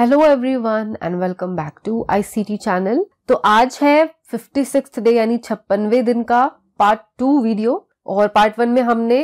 hello everyone and welcome back to ICT channel तो आज है फिफ्टी सिक्स डे यानी छप्पनवे दिन का पार्ट टू वीडियो और पार्ट वन में हमने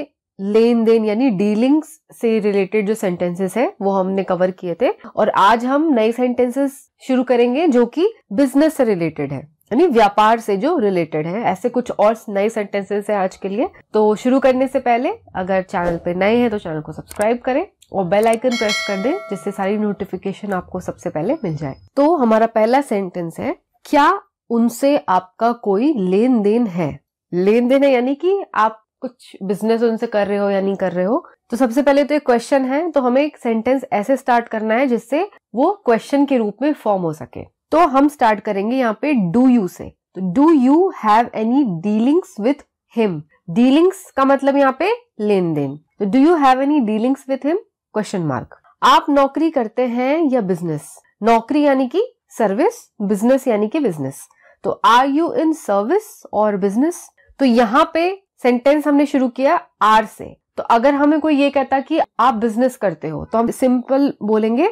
लेन देन यानी डीलिंग्स से रिलेटेड जो सेंटेंसेस है वो हमने कवर किए थे और आज हम नए सेंटेंसेस शुरू करेंगे जो कि बिजनेस से रिलेटेड है यानी व्यापार से जो रिलेटेड है ऐसे कुछ और नए सेंटेंसेस है आज के लिए तो शुरू करने से पहले अगर चैनल पे नए हैं तो चैनल को सब्सक्राइब करें और बेल आइकन प्रेस कर दें जिससे सारी नोटिफिकेशन आपको सबसे पहले मिल जाए तो हमारा पहला सेंटेंस है क्या उनसे आपका कोई लेन देन है लेन देन है यानी कि आप कुछ बिजनेस उनसे कर रहे हो या नहीं कर रहे हो तो सबसे पहले तो एक क्वेश्चन है तो हमें एक सेंटेंस ऐसे स्टार्ट करना है जिससे वो क्वेश्चन के रूप में फॉर्म हो सके तो हम स्टार्ट करेंगे यहाँ पे डू यू से तो do you have any dealings with him dealings का मतलब यहाँ पे लेन देन तो do you have any dealings with him question mark आप नौकरी करते हैं या बिजनेस नौकरी यानी कि सर्विस बिजनेस यानी कि बिजनेस तो आर यू इन सर्विस और बिजनेस तो यहाँ पे सेंटेंस हमने शुरू किया आर से तो अगर हमें कोई ये कहता कि आप बिजनेस करते हो तो हम सिंपल बोलेंगे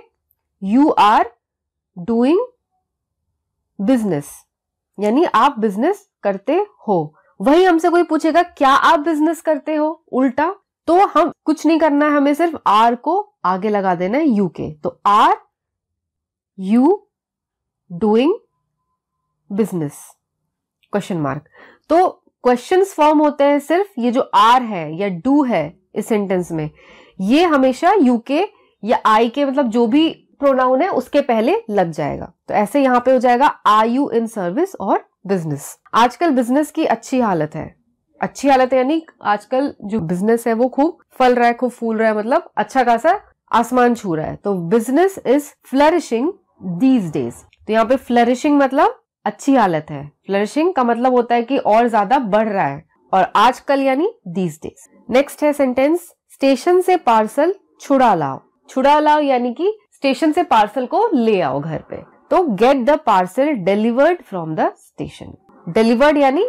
यू आर डूइंग बिजनेस यानी आप बिजनेस करते हो वही हमसे कोई पूछेगा क्या आप बिजनेस करते हो उल्टा तो हम कुछ नहीं करना है हमें सिर्फ आर को आगे लगा देना है यू के तो are you doing business question mark तो क्वेश्चंस फॉर्म होते हैं सिर्फ ये जो आर है या डू है इस सेंटेंस में ये हमेशा यू के या आई के मतलब जो भी प्रोनाउन है उसके पहले लग जाएगा तो ऐसे यहां पे हो जाएगा आर यू इन सर्विस और बिजनेस आजकल बिजनेस की अच्छी हालत है अच्छी हालत है यानी आजकल जो बिजनेस है वो खूब फल रहा है खूब फूल रहा है मतलब अच्छा खासा आसमान छू रहा है तो business is flourishing these days तो यहाँ पे फ्लरिशिंग मतलब अच्छी हालत है फ्लरिशिंग का मतलब होता है कि और ज्यादा बढ़ रहा है और आजकल यानी दीज डेज नेक्स्ट है सेंटेंस स्टेशन से पार्सल छुड़ा लाओ छुड़ा लाओ यानी कि स्टेशन से पार्सल को ले आओ घर पे तो get the parcel delivered from the station delivered यानी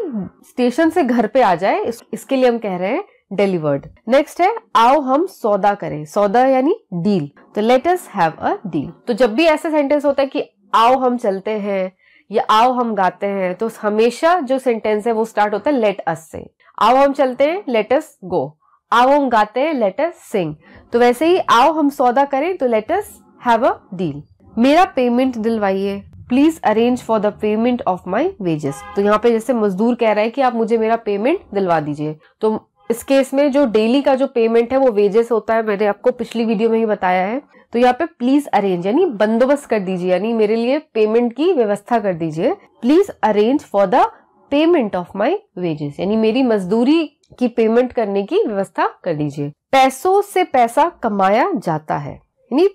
स्टेशन से घर पे आ जाए इस, इसके लिए हम कह रहे हैं डिलीवर्ड नेक्स्ट है आओ हम सौदा करें सौदा यानी डील तो let us have a deal तो जब भी ऐसा सेंटेंस होता है कि आओ हम चलते हैं या आओ हम गाते हैं तो हमेशा जो सेंटेंस है वो स्टार्ट होता है लेट अस से आओ हम चलते हैं लेट अस गो आओ हम गाते हैं लेट अस सिंग तो वैसे ही आओ हम सौदा करें तो let us have a deal मेरा पेमेंट दिलवाइए please arrange for the payment of my wages तो यहाँ पे जैसे मजदूर कह रहा है कि आप मुझे मेरा पेमेंट दिलवा दीजिए तो इस केस में जो डेली का जो पेमेंट है वो वेजेस होता है मैंने आपको पिछली वीडियो में ही बताया है तो यहाँ पे प्लीज अरेंज यानी बंदोबस्त कर दीजिए यानी मेरे लिए पेमेंट की व्यवस्था कर दीजिए please arrange for the payment of my wages यानी मेरी मजदूरी की पेमेंट करने की व्यवस्था कर दीजिए पैसों से पैसा कमाया जाता है यानी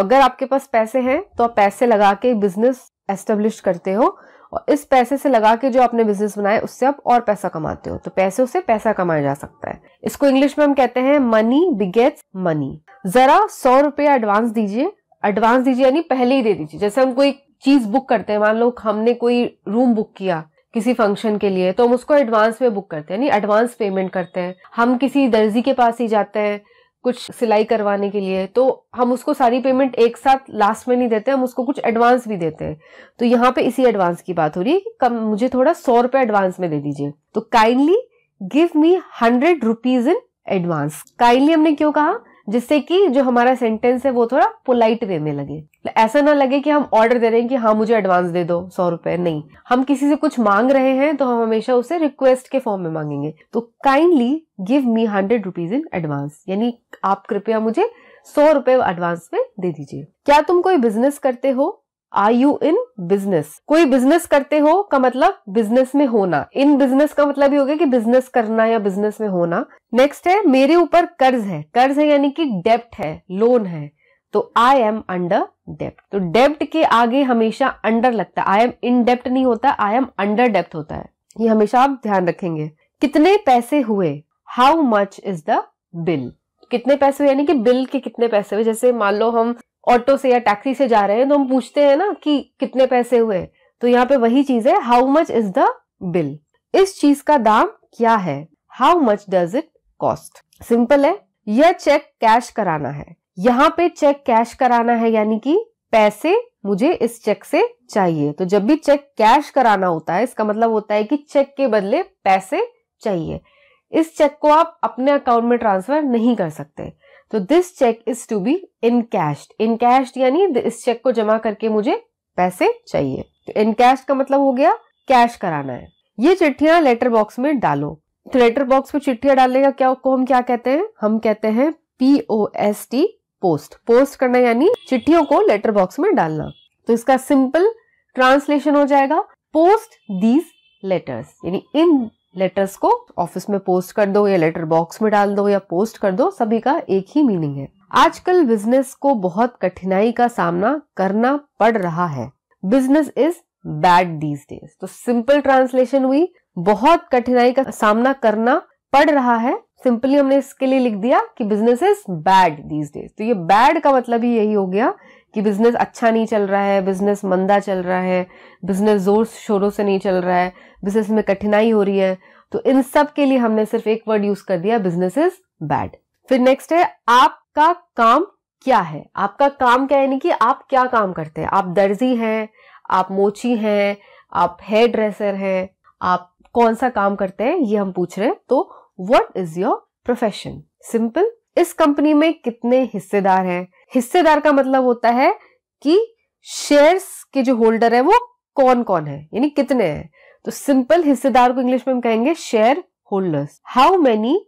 अगर आपके पास पैसे हैं तो आप पैसे लगा के बिजनेस एस्टेब्लिश करते हो और इस पैसे से लगा के जो आपने बिजनेस बनाया उससे आप और पैसा कमाते हो तो पैसे से पैसा कमाया जा सकता है इसको इंग्लिश में हम कहते हैं मनी बिगेट्स मनी जरा सौ रुपया एडवांस दीजिए एडवांस दीजिए यानी पहले ही दे दीजिए जैसे हम कोई चीज बुक करते हैं मान लो हमने कोई रूम बुक किया किसी फंक्शन के लिए तो हम उसको एडवांस में बुक करते हैं यानी एडवांस पेमेंट करते हैं हम किसी दर्जी के पास ही जाते हैं कुछ सिलाई करवाने के लिए तो हम उसको सारी पेमेंट एक साथ लास्ट में नहीं देते हम उसको कुछ एडवांस भी देते हैं तो यहाँ पे इसी एडवांस की बात हो रही है कम मुझे थोड़ा सौ रुपए एडवांस में दे दीजिए तो kindly give me hundred rupees in advance kindly हमने क्यों कहा जिससे कि जो हमारा सेंटेंस है वो थोड़ा पोलाइट वे में लगे ऐसा ना लगे कि हम ऑर्डर दे रहे हैं कि हाँ मुझे एडवांस दे दो सौ रुपए नहीं हम किसी से कुछ मांग रहे हैं तो हम हमेशा उसे रिक्वेस्ट के फॉर्म में मांगेंगे तो kindly give me hundred rupees in advance यानी आप कृपया मुझे सौ रुपए एडवांस में दे दीजिए क्या तुम कोई बिजनेस करते हो आर यू इन बिजनेस कोई बिजनेस करते हो का मतलब बिजनेस में होना इन बिजनेस का मतलब ये हो गया कि बिजनेस करना या बिजनेस में होना नेक्स्ट है मेरे ऊपर कर्ज है कर्ज है यानी कि डेप्ट है लोन है तो आई एम अंडर डेप्ट तो डेप्ट के आगे हमेशा अंडर लगता है आई एम इन डेप्ट नहीं होता आई एम अंडर डेप्ट होता है ये हमेशा आप ध्यान रखेंगे कितने पैसे हुए how much is the bill कितने पैसे हुए यानी कि बिल के कितने पैसे हुए जैसे मान लो हम ऑटो से या टैक्सी से जा रहे हैं तो हम पूछते हैं ना कि कितने पैसे हुए तो यहाँ पे वही चीज है how much is the bill इस चीज का दाम क्या है how much does it cost simple है यह चेक कैश कराना है यहाँ पे चेक कैश कराना है यानी कि पैसे मुझे इस चेक से चाहिए तो जब भी चेक कैश कराना होता है इसका मतलब होता है कि चेक के बदले पैसे चाहिए इस चेक को आप अपने अकाउंट में ट्रांसफर नहीं कर सकते तो this cheque is to be in cash in cash यानी इस चेक को जमा करके मुझे पैसे चाहिए तो इन कैश का मतलब हो गया कैश कराना है ये चिट्ठियां लेटर बॉक्स में डालो तो लेटर बॉक्स में चिट्ठियां डालने का क्या को हम क्या कहते हैं हम कहते हैं P O S T post post करना यानी चिट्ठियों को लेटर बॉक्स में डालना तो इसका सिंपल ट्रांसलेशन हो जाएगा पोस्ट दीज लेटर्स यानी इन लेटर्स को ऑफिस में पोस्ट कर दो या लेटर बॉक्स में डाल दो या पोस्ट कर दो सभी का एक ही मीनिंग है आजकल बिजनेस को बहुत कठिनाई का सामना करना पड़ रहा है business is bad these days तो सिंपल ट्रांसलेशन हुई बहुत कठिनाई का सामना करना पड़ रहा है सिंपली हमने इसके लिए लिख दिया कि business is bad these days तो ये बैड का मतलब ही यही हो गया कि बिजनेस अच्छा नहीं चल रहा है बिजनेस मंदा चल रहा है बिजनेस जोर शोरों से नहीं चल रहा है बिजनेस में कठिनाई हो रही है तो इन सब के लिए हमने सिर्फ एक वर्ड यूज कर दिया बिजनेस इज बैड फिर नेक्स्ट है आपका काम क्या है आपका काम क्या यानी कि आप क्या काम करते हैं आप दर्जी हैं आप मोची हैं आप हेयर ड्रेसर हैं आप कौन सा काम करते हैं ये हम पूछ रहे हैं तो what is your profession simple इस कंपनी में कितने हिस्सेदार हैं हिस्सेदार का मतलब होता है कि शेयर्स के जो होल्डर है वो कौन कौन है यानी कितने हैं तो सिंपल हिस्सेदार को इंग्लिश में हम कहेंगे shareholders how many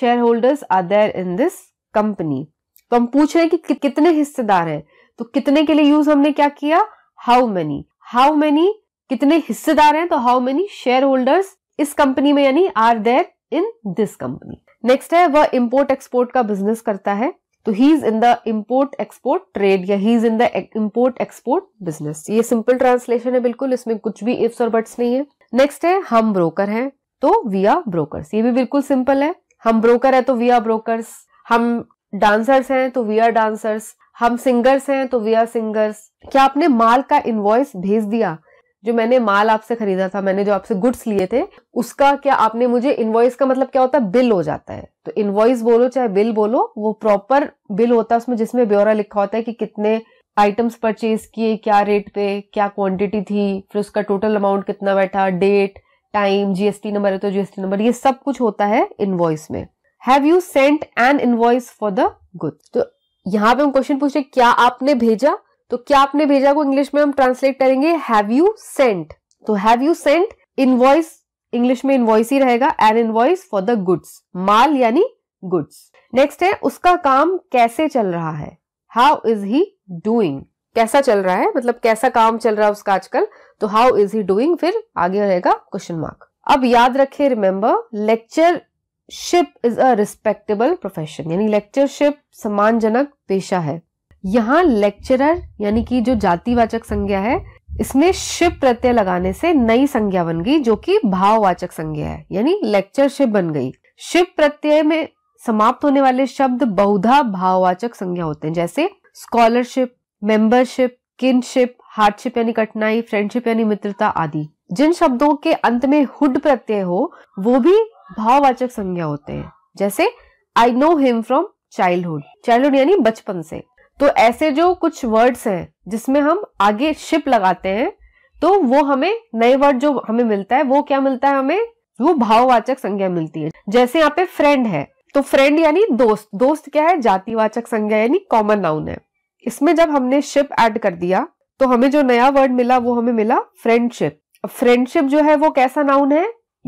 shareholders are there in this company तो हम पूछ रहे हैं कि, कि कितने हिस्सेदार हैं तो कितने के लिए यूज हमने क्या किया हाउ मेनी हाउ मेनी कितने हिस्सेदार हैं तो हाउ मेनी शेयर होल्डर्स इस कंपनी में यानी are there in this company next है वह इम्पोर्ट एक्सपोर्ट का बिजनेस करता है तो he is in the import export trade या he is in the import export business ये सिंपल ट्रांसलेशन है बिल्कुल इसमें कुछ भी इफ्स और बट्स नहीं है नेक्स्ट है हम ब्रोकर हैं तो वी आर ब्रोकर्स ये भी बिल्कुल सिंपल है हम ब्रोकर है तो वी आर ब्रोकर्स हम डांसर्स हैं तो वी आर डांसर्स हम सिंगर्स हैं तो वी आर सिंगर्स क्या आपने माल का इन्वॉइस भेज दिया जो मैंने माल आपसे खरीदा था मैंने जो आपसे गुड्स लिए थे उसका क्या आपने मुझे इनवॉइस का मतलब क्या होता है बिल हो जाता है तो इनवॉइस बोलो चाहे बिल बोलो वो प्रॉपर बिल होता है उसमें जिसमें ब्यौरा लिखा होता है कि कितने आइटम्स परचेज किए क्या रेट पे क्या क्वांटिटी थी फिर उसका टोटल अमाउंट कितना बैठा डेट टाइम जीएसटी नंबर है तो जीएसटी नंबर ये सब कुछ होता है इनवॉइस में have you sent an invoice for the good तो यहाँ पे हम क्वेश्चन पूछे क्या आपने भेजा तो क्या आपने भेजा को इंग्लिश में हम ट्रांसलेट करेंगे हैव यू सेंट तो have you sent invoice English में इनवॉइस ही रहेगा an invoice for the goods माल यानी गुड्स नेक्स्ट है उसका काम कैसे चल रहा है हाउ इज ही डूइंग कैसा चल रहा है मतलब कैसा काम चल रहा है उसका आजकल तो हाउ इज ही डूइंग फिर आगे रहेगा क्वेश्चन मार्क अब याद रखे remember lectureship is a respectable profession यानी लेक्चरशिप सम्मानजनक पेशा है यहाँ लेक्चरर यानी कि जो जातिवाचक संज्ञा है इसमें शिप प्रत्यय लगाने से नई संज्ञा बन गई जो कि भाववाचक संज्ञा है यानी लेक्चरशिप बन गई शिप प्रत्यय में समाप्त होने वाले शब्द बहुधा भाववाचक संज्ञा होते हैं जैसे स्कॉलरशिप मेंबरशिप किनशिप हार्डशिप यानी कठिनाई फ्रेंडशिप यानी मित्रता आदि जिन शब्दों के अंत में हुड प्रत्यय हो वो भी भाववाचक संज्ञा होते हैं जैसे I know him from childhood childhood यानी बचपन से तो ऐसे जो कुछ वर्ड्स हैं जिसमें हम आगे शिप लगाते हैं तो वो हमें नए वर्ड जो हमें मिलता है वो क्या मिलता है हमें वो भाववाचक संज्ञा मिलती है जैसे यहाँ पे फ्रेंड है तो फ्रेंड यानी दोस्त दोस्त क्या है जातिवाचक संज्ञा यानी कॉमन नाउन है इसमें जब हमने शिप ऐड कर दिया तो हमें जो नया वर्ड मिला वो हमें मिला फ्रेंडशिप फ्रेंडशिप जो है वो कैसा नाउन है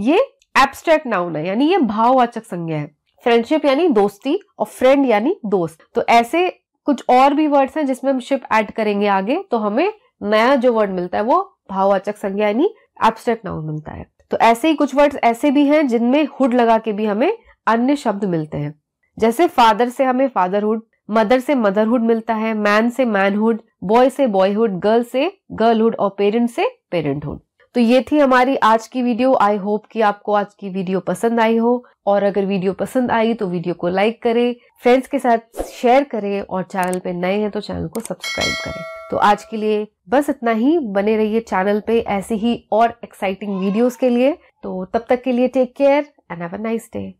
ये एब्स्ट्रैक्ट नाउन है यानी ये भाववाचक संज्ञा है फ्रेंडशिप यानी दोस्ती और फ्रेंड यानी दोस्त तो ऐसे कुछ और भी वर्ड्स हैं जिसमें हम शिप ऐड करेंगे आगे तो हमें नया जो वर्ड मिलता है वो भाववाचक संज्ञा यानी एब्स्ट्रैक्ट नाउन मिलता है तो ऐसे ही कुछ वर्ड्स ऐसे भी हैं जिनमें हुड लगा के भी हमें अन्य शब्द मिलते हैं जैसे फादर से हमें फादरहुड मदर से मदरहुड मिलता है मैन से मैनहुड बॉय से बॉयहुड गर्ल से गर्लहुड और पेरेंट से पेरेंटहुड तो ये थी हमारी आज की वीडियो आई होप कि आपको आज की वीडियो पसंद आई हो और अगर वीडियो पसंद आई तो वीडियो को लाइक करें फ्रेंड्स के साथ शेयर करें और चैनल पे नए हैं तो चैनल को सब्सक्राइब करें तो आज के लिए बस इतना ही बने रहिए चैनल पे ऐसी ही और एक्साइटिंग वीडियोस के लिए तो तब तक के लिए take care and have a nice day